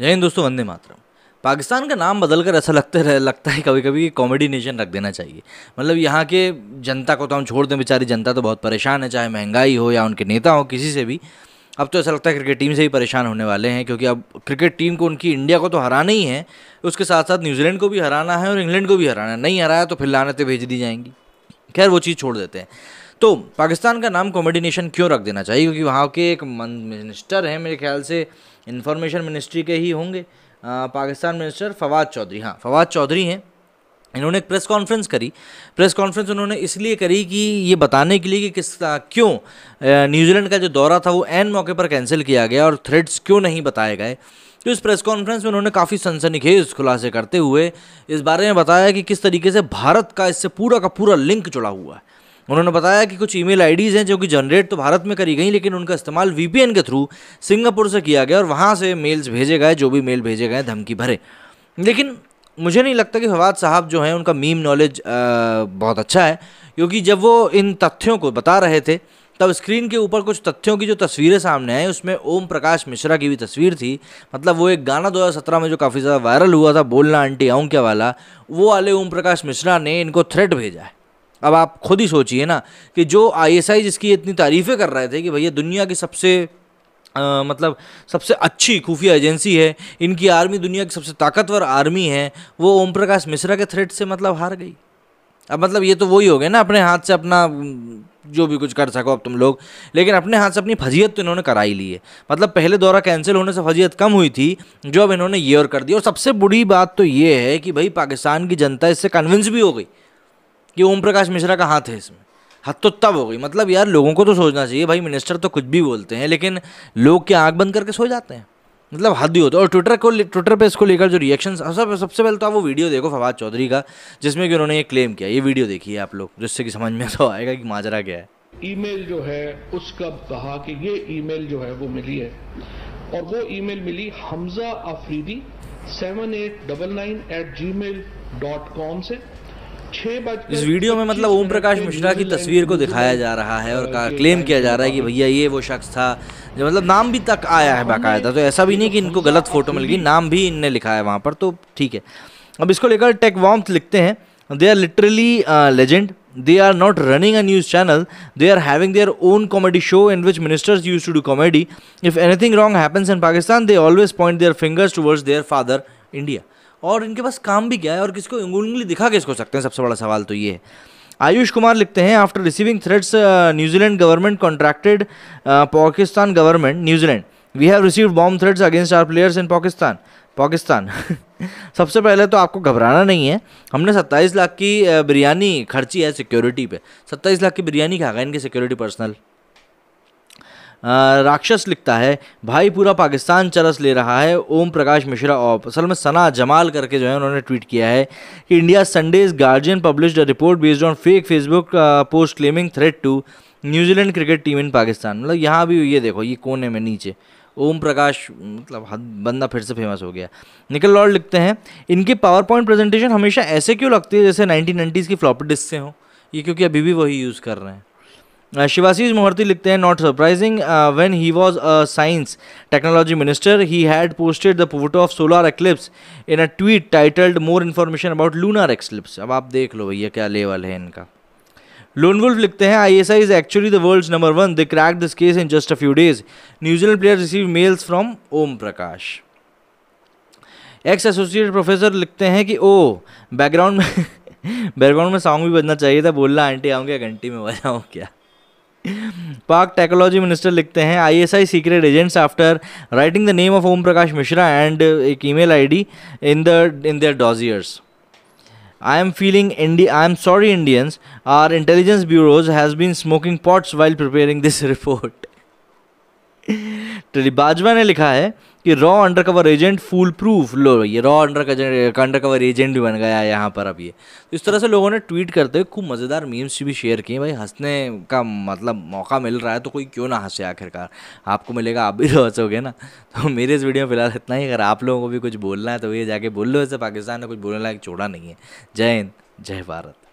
जय हिंद दोस्तों वंदे मातरम पाकिस्तान का नाम बदल कर ऐसा लगते रह लगता है कभी कभी कॉमेडी नेशन रख देना चाहिए मतलब यहाँ के जनता को तो हम छोड़ दें बेचारी जनता तो बहुत परेशान है चाहे महंगाई हो या उनके नेता हो किसी से भी अब तो ऐसा लगता है क्रिकेट टीम से ही परेशान होने वाले हैं क्योंकि अब क्रिकेट टीम को उनकी इंडिया को तो हराना ही है उसके साथ साथ न्यूजीलैंड को भी हराना है और इंग्लैंड को भी हराना है नहीं हराया तो फिर लानतें भेज दी जाएंगी खैर वो चीज़ छोड़ देते हैं तो पाकिस्तान का नाम कॉमेडी नेशन क्यों रख देना चाहिए क्योंकि वहाँ के एक मिनिस्टर हैं मेरे ख्याल से इन्फॉर्मेशन मिनिस्ट्री के ही होंगे पाकिस्तान मिनिस्टर फवाद चौधरी हाँ फवाद चौधरी हैं इन्होंने एक प्रेस कॉन्फ्रेंस करी प्रेस कॉन्फ्रेंस उन्होंने इसलिए करी कि ये बताने के लिए कि किस क्यों न्यूजीलैंड का जो दौरा था वो एन मौके पर कैंसिल किया गया और थ्रेड्स क्यों नहीं बताए गए तो इस प्रेस कॉन्फ्रेंस में उन्होंने काफ़ी सनसनीखेज खुलासे करते हुए इस बारे में बताया कि किस तरीके से भारत का इससे पूरा का पूरा लिंक जुड़ा हुआ है उन्होंने बताया कि कुछ ईमेल आईडीज़ हैं जो कि जनरेट तो भारत में करी गई लेकिन उनका इस्तेमाल वीपीएन के थ्रू सिंगापुर से किया गया और वहाँ से मेल्स भेजे गए जो भी मेल भेजे गए धमकी भरे लेकिन मुझे नहीं लगता कि फवाद साहब जो हैं उनका मीम नॉलेज बहुत अच्छा है क्योंकि जब वो इन तथ्यों को बता रहे थे तब स्क्रीन के ऊपर कुछ तथ्यों की जो तस्वीरें सामने आई उसमें ओम प्रकाश मिश्रा की भी तस्वीर थी मतलब वो एक गाना 2017 में जो काफ़ी ज़्यादा वायरल हुआ था बोलना आंटी आऊँ क्या वाला वो वाले ओम प्रकाश मिश्रा ने इनको थ्रेट भेजा है अब आप खुद ही सोचिए ना कि जो आईएसआई जिसकी इतनी तारीफ़ें कर रहे थे कि भैया दुनिया की सबसे आ, मतलब सबसे अच्छी खुफिया एजेंसी है इनकी आर्मी दुनिया की सबसे ताकतवर आर्मी है वो ओम प्रकाश मिश्रा के थ्रेट से मतलब हार गई अब मतलब ये तो वही हो गया ना अपने हाथ से अपना जो भी कुछ कर सको अब तुम लोग लेकिन अपने हाथ से अपनी फजीयत तो इन्होंने कराई ली है मतलब पहले दौरा कैंसिल होने से फजीयत कम हुई थी जो अब इन्होंने ये और कर दी और सबसे बुरी बात तो ये है कि भाई पाकिस्तान की जनता इससे कन्विंस भी हो गई कि ओम प्रकाश मिश्रा का हाथ है इसमें हद तो तब हो गई मतलब यार लोगों को तो सोचना चाहिए भाई मिनिस्टर तो कुछ भी बोलते हैं लेकिन लोग क्या आँख बंद करके सो जाते हैं मतलब हद ही होता है और ट्विटर को ट्विटर पे इसको लेकर जो रिएक्शन सब सबसे पहले तो आप वो वीडियो देखो फवाद चौधरी का जिसमें कि उन्होंने ये क्लेम किया ये वीडियो देखिए आप लोग जिससे कि समझ में तो आएगा कि माजरा क्या है ईमेल जो है उसका कहा कि ये ईमेल जो है वो मिली है और वो ईमेल मिली Hamza Afridi seven eight double nine eight gmail dot com से इस वीडियो में मतलब ओम प्रकाश मिश्रा की तस्वीर को दिखाया जा रहा है और क्लेम किया जा रहा है कि भैया ये वो शख्स था जो मतलब नाम भी तक आया है बाकायदा तो ऐसा भी नहीं कि इनको गलत फोटो मिल गई नाम भी इनने लिखा है वहाँ पर तो ठीक है अब इसको लेकर टेक वॉम्थ लिखते हैं they are literally legend they are not running a news channel they are having their own comedy show in which ministers use to do comedy if anything wrong happens in Pakistan they always point their fingers towards their father India और इनके पास काम भी क्या है और किसको उंगली दिखा के इसको सकते हैं सबसे बड़ा सवाल तो ये है आयुष कुमार लिखते हैं after receiving threats New Zealand government contracted Pakistan government New Zealand we have receive bomb threats against our players in Pakistan Pakistan सबसे पहले तो आपको घबराना नहीं है हमने 27 लाख की uh, बिरयानी खर्ची है सिक्योरिटी पे 27 लाख की बिरयानी खा गए इनके सिक्योरिटी पर्सनल राक्षस लिखता है भाई पूरा पाकिस्तान चरस ले रहा है ओम प्रकाश मिश्रा ऑफ असल में सना जमाल करके जो है उन्होंने ट्वीट किया है कि India Sunday's Guardian publish a report based on fake Facebook post claiming threat to New Zealand cricket team in Pakistan मतलब यहाँ भी ये देखो ये कोने में नीचे ओम प्रकाश मतलब हद बंदा फिर से फेमस हो गया निकल लॉर्ड लिखते हैं इनके पावर पॉइंट प्रेजेंटेशन हमेशा ऐसे क्यों लगती है जैसे नाइनटीन की फ्लॉप डिस्क से हों ये क्योंकि अभी भी वही यूज़ कर रहे हैं शिवाशीष मोहर्ती लिखते हैं not surprising when he was a science technology minister he had posted the photo of solar eclipse in a tweet titled more information about lunar eclipse अब आप देख लो भैया क्या लेवल है इनका लोन वुल्फ लिखते हैं I S I is actually the world number one the crack this case in just a few days New Zealand player receive mails from Om Prakash ex associate professor लिखते हैं कि ओ बैकग्राउंड में बैकग्राउंड में सॉन्ग भी बजना चाहिए था बोलना आंटी क्या घंटी में बजाऊँ क्या पाक टेक्नोलॉजी मिनिस्टर लिखते हैं I S I secret agents after writing the name of Om Prakash Mishra and एक email ID in the in their dossiers I am feeling India I am sorry Indians are intelligence bureaus has been smoking pots while preparing this report Bajwa ने लिखा है कि रॉ under cover agent fool proof लो ये रॉ under under cover agent भी बन गया है यहाँ पर अब ये तो इस तरह से लोगों ने ट्वीट करते हुए खूब मज़ेदार मीम्स भी शेयर किए भाई हंसने का मतलब मौका मिल रहा है तो कोई क्यों ना हंसे आखिरकार आपको मिलेगा आप भी तो हंसोगे ना तो मेरे इस वीडियो में फिलहाल इतना ही अगर आप लोगों को भी कुछ बोलना है तो ये जाके बोल लो ऐसे पाकिस्तान ने कुछ बोलने लायक छोड़ा नहीं है जय हिंद जय भारत